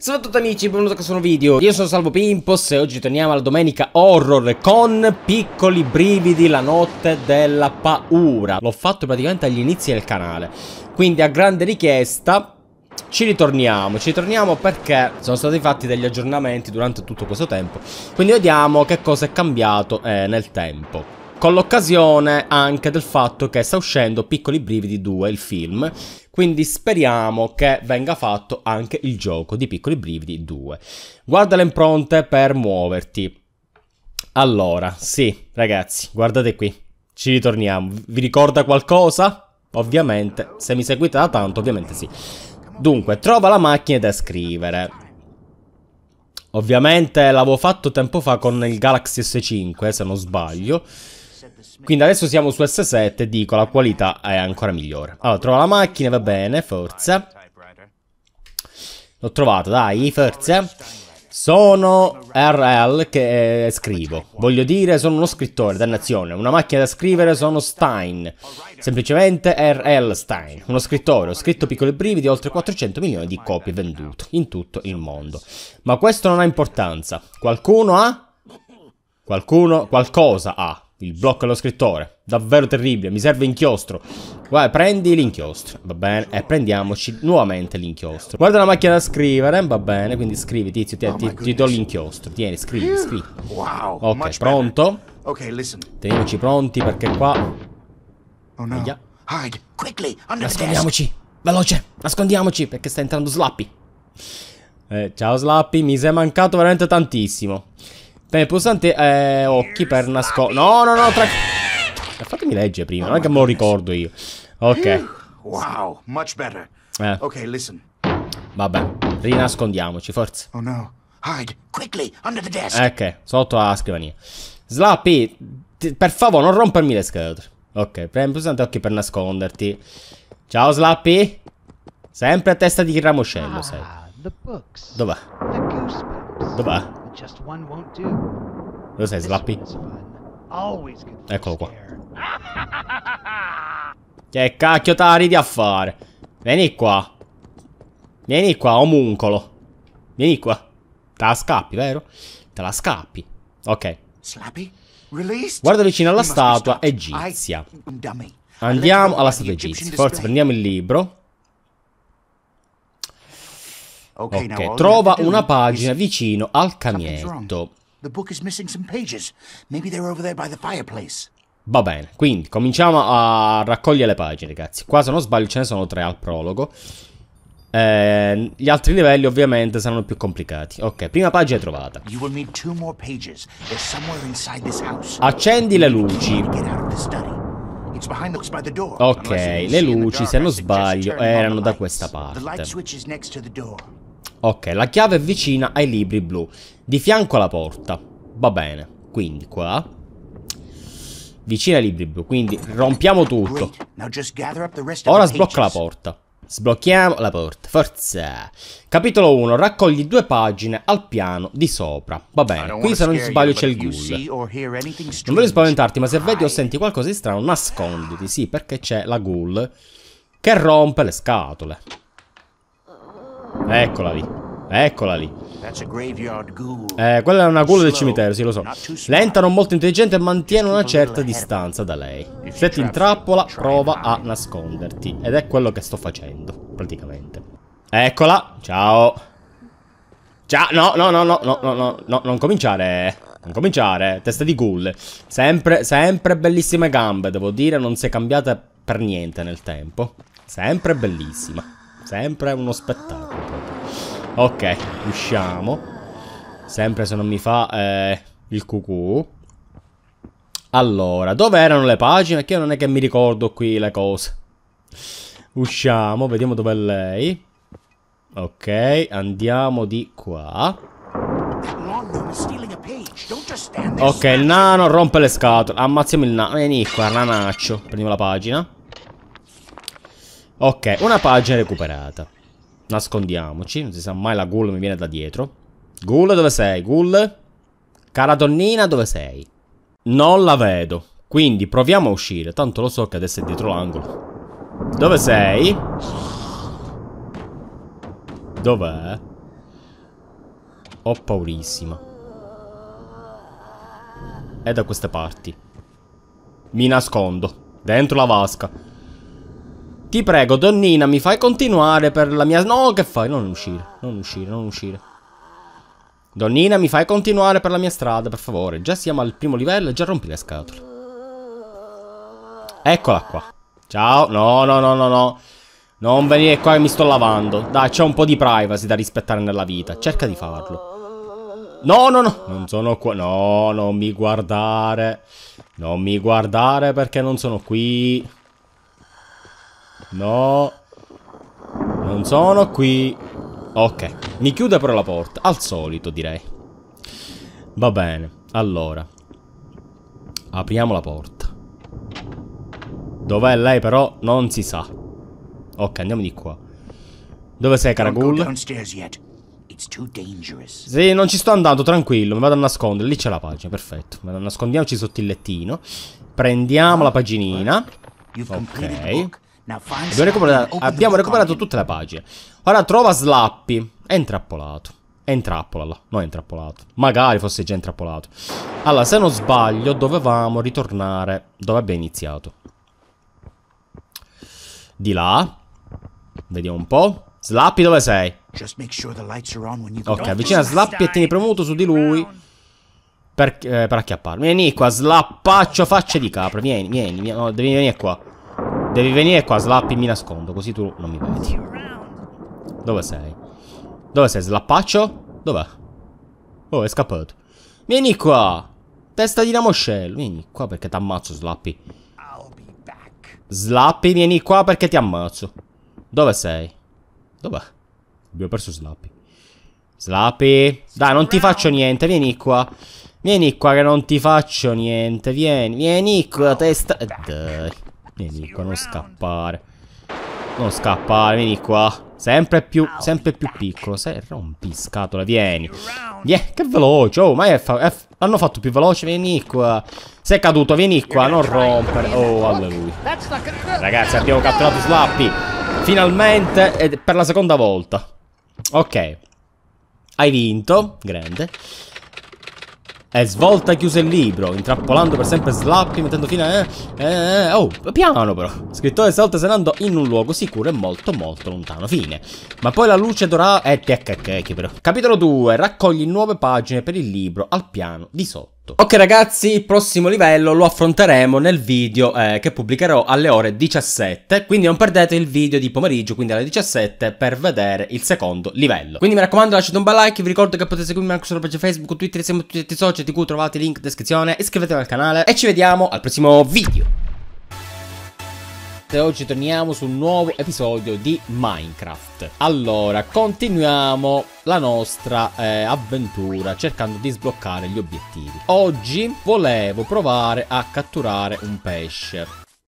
Salve a tutti amici, benvenuti a questo nuovo video, io sono Salvo Pimpos e oggi torniamo alla domenica horror con piccoli brividi la notte della paura L'ho fatto praticamente agli inizi del canale, quindi a grande richiesta ci ritorniamo, ci ritorniamo perché sono stati fatti degli aggiornamenti durante tutto questo tempo Quindi vediamo che cosa è cambiato eh, nel tempo con l'occasione anche del fatto che sta uscendo Piccoli Brividi 2, il film, quindi speriamo che venga fatto anche il gioco di Piccoli Brividi 2. Guarda le impronte per muoverti. Allora, sì, ragazzi, guardate qui, ci ritorniamo. Vi ricorda qualcosa? Ovviamente, se mi seguite da tanto, ovviamente sì. Dunque, trova la macchina da scrivere. Ovviamente l'avevo fatto tempo fa con il Galaxy S5, se non sbaglio. Quindi adesso siamo su S7 e dico la qualità è ancora migliore. Allora, trova la macchina, va bene, forza. L'ho trovata, dai, forza. Sono RL che eh, scrivo. Voglio dire, sono uno scrittore, dannazione. Una macchina da scrivere, sono Stein. Semplicemente RL Stein. Uno scrittore. Ho scritto piccoli brividi, oltre 400 milioni di copie vendute in tutto il mondo. Ma questo non ha importanza. Qualcuno ha? Qualcuno, qualcosa ha il blocco allo scrittore. Davvero terribile. Mi serve inchiostro. Vai, prendi l'inchiostro. Va bene. E prendiamoci nuovamente l'inchiostro. Guarda la macchina da scrivere. Va bene. Quindi scrivi, tizio. Ti, oh ti, ti do l'inchiostro. Tieni, scrivi, scrivi. Wow. Ok, pronto? Ok, listen. Teniamoci pronti perché qua... Oh no. Aia. Hide. Quickly, Nascondiamoci. Veloce. Nascondiamoci perché sta entrando Slappy. Eh, ciao Slappy. Mi sei mancato veramente tantissimo. Per il pulsante eh, occhi per nascondere. No, no, no, tra... Fatemi leggere prima, non è che me lo ricordo io. Ok. Wow, much better. Eh. Ok, listen. Vabbè, rinascondiamoci, forza. Oh no. Hide, quickly, under the desk. Ok, sotto la scrivania. Slappy, per favore, non rompermi le scheletro. Ok, premi il pulsante occhi per nasconderti. Ciao, Slappy. Sempre a testa di ramoscello, sai. sei. Ah, Dov'è? Dov'è? Just one won't do. Cos'è, Slappy? Eccolo qua. che cacchio t'aridi a fare? Vieni qua. Vieni qua, omuncolo. Vieni qua. Te la scappi, vero? Te la scappi. Ok. Guarda vicino alla statua egizia. Andiamo alla statua egizia. Forse prendiamo il libro. Okay, ok, trova una pagina vicino al caminetto. Va bene, quindi cominciamo a raccogliere le pagine, ragazzi. Qua se non sbaglio ce ne sono tre al prologo. Eh, gli altri livelli ovviamente saranno più complicati. Ok, prima pagina trovata. Accendi le luci. Ok, le luci se non sbaglio erano da questa parte. Ok, la chiave è vicina ai libri blu, di fianco alla porta. Va bene, quindi qua. Vicina ai libri blu, quindi rompiamo tutto. Ora sblocca la porta. Sblocchiamo la porta, forza. Capitolo 1, raccogli due pagine al piano di sopra. Va bene, qui se non sbaglio c'è il ghoul. Non voglio spaventarti, ma se vedi o senti qualcosa di strano, nasconditi. Sì, perché c'è la ghoul che rompe le scatole. Eccola lì. Eccola lì. Eh, quella è una ghoul del cimitero, sì lo so. Lenta, non molto intelligente, mantiene una certa distanza da lei. Se ti intrappola, prova a nasconderti. Ed è quello che sto facendo, praticamente. Eccola, ciao. Ciao, no, no, no, no, no, no, no, non cominciare. Non cominciare, testa di ghoul. Sempre, sempre bellissime gambe, devo dire, non si è cambiata per niente nel tempo. Sempre bellissima. Sempre uno spettacolo. Ok, usciamo. Sempre se non mi fa eh, il cucù. Allora, dove erano le pagine? Che io non è che mi ricordo qui le cose. Usciamo, vediamo dov'è lei. Ok, andiamo di qua. Ok, il nano rompe le scatole. Ammazziamo il nano. Vieni qua, nanaccio. Prendiamo la pagina. Ok, una pagina recuperata. Nascondiamoci, non si sa mai la ghoul mi viene da dietro. Ghoul dove sei? Ghoul? Cara donnina dove sei? Non la vedo. Quindi proviamo a uscire, tanto lo so che adesso è dietro l'angolo. Dove sei? Dov'è? Ho paurissima. È da queste parti. Mi nascondo. Dentro la vasca. Ti prego, donnina, mi fai continuare per la mia... No, che fai? Non uscire, non uscire, non uscire. Donnina, mi fai continuare per la mia strada, per favore. Già siamo al primo livello già rompi le scatole. Eccola qua. Ciao. No, no, no, no, no. Non venire qua che mi sto lavando. Dai, c'è un po' di privacy da rispettare nella vita. Cerca di farlo. No, no, no. Non sono qua. No, non mi guardare. Non mi guardare perché non sono qui. No. Non sono qui. Ok. Mi chiude però la porta. Al solito, direi. Va bene. Allora. Apriamo la porta. Dov'è lei però? Non si sa. Ok, andiamo di qua. Dove sei, Caragul? Sì, non ci sto andando, tranquillo. Mi vado a nascondere. Lì c'è la pagina, perfetto. nascondiamoci sotto il lettino. Prendiamo la paginina. Ok. Abbiamo recuperato, abbiamo recuperato tutte le pagine. Ora trova Slappy. È intrappolato. È intrappola là. Non è intrappolato. Magari fosse già intrappolato. Allora, se non sbaglio, dovevamo ritornare dove abbiamo iniziato. Di là. Vediamo un po'. Slappy, dove sei? Ok, avvicina Slappy e tieni premuto su di lui. Per, eh, per acchiapparmi. Vieni qua, slappaccio faccia di capra. Vieni, vieni, vieni. No, devi venire qua. Devi venire qua, Slap, mi nascondo, così tu non mi vedi. Dove sei? Dove sei, Slappaccio? Dov'è? Oh, è scappato. Vieni qua! Testa di ramoscello, vieni qua perché ti ammazzo, Slappy. Slappy, vieni qua perché ti ammazzo. Dove sei? Dov'è? Abbiamo perso Slappy. Slappy, dai, non ti faccio niente, vieni qua. Vieni qua che non ti faccio niente, vieni, vieni qua, testa... Dai. Vieni qua, non scappare. Non scappare, vieni qua. Ah. Sempre più, sempre più piccolo. Se rompi scatola, vieni. Yeah, che veloce. Oh, ma è fa è l'hanno fatto più veloce, vieni qua. Ah. Sei caduto, vieni qua, ah, non rompere. Oh, alleluia. Ragazzi, abbiamo catturato Slappy. Finalmente, per la seconda volta. Ok. Hai vinto, grande. E svolta chiuso il libro, intrappolando per sempre Slappy, mettendo fine a... Eh, eh, oh, piano però. Scrittore stavolta se serando in un luogo sicuro e molto molto lontano. Fine. Ma poi la luce dorata... Eh, che però. Capitolo 2. Raccogli nuove pagine per il libro al piano di sotto tutto. Ok ragazzi, il prossimo livello lo affronteremo nel video eh, che pubblicherò alle ore 17, quindi non perdete il video di pomeriggio, quindi alle 17, per vedere il secondo livello. Quindi mi raccomando lasciate un bel like, vi ricordo che potete seguirmi anche sulla pagina Facebook, Twitter, insieme a tutti i social di cui trovate il link in descrizione, iscrivetevi al canale e ci vediamo al prossimo video oggi torniamo su un nuovo episodio di Minecraft. Allora, continuiamo la nostra eh, avventura cercando di sbloccare gli obiettivi. Oggi volevo provare a catturare un pesce.